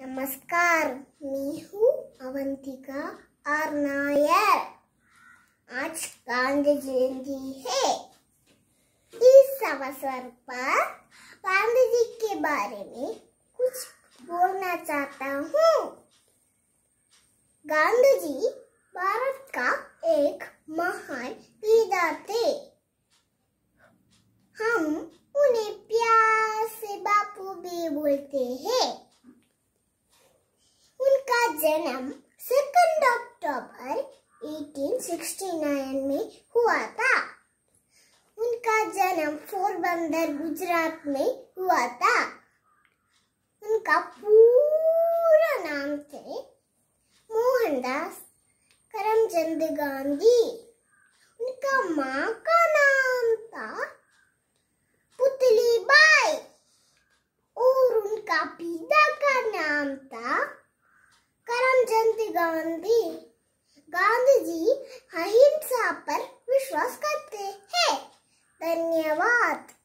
नमस्कार मैं हूँ अवंतिका आर नायर आज गांधी जयंती है इस अवसर पर गांधी जी के बारे में कुछ बोलना चाहता हूँ गांधी जी भारत का एक महान नेता थे हम उन्हें प्यार से बापू भी बोलते हैं जन्म सेकंड अक्टूबर 1869 में हुआ था उनका जन्म पोरबंदर गुजरात में हुआ था उनका पूरा नाम थे मोहनदास करमचंद गांधी उनका माँ का नाम था पुतली बाई और उनका पिता का नाम था गांधी गांधी जी अहिंसा पर विश्वास करते हैं धन्यवाद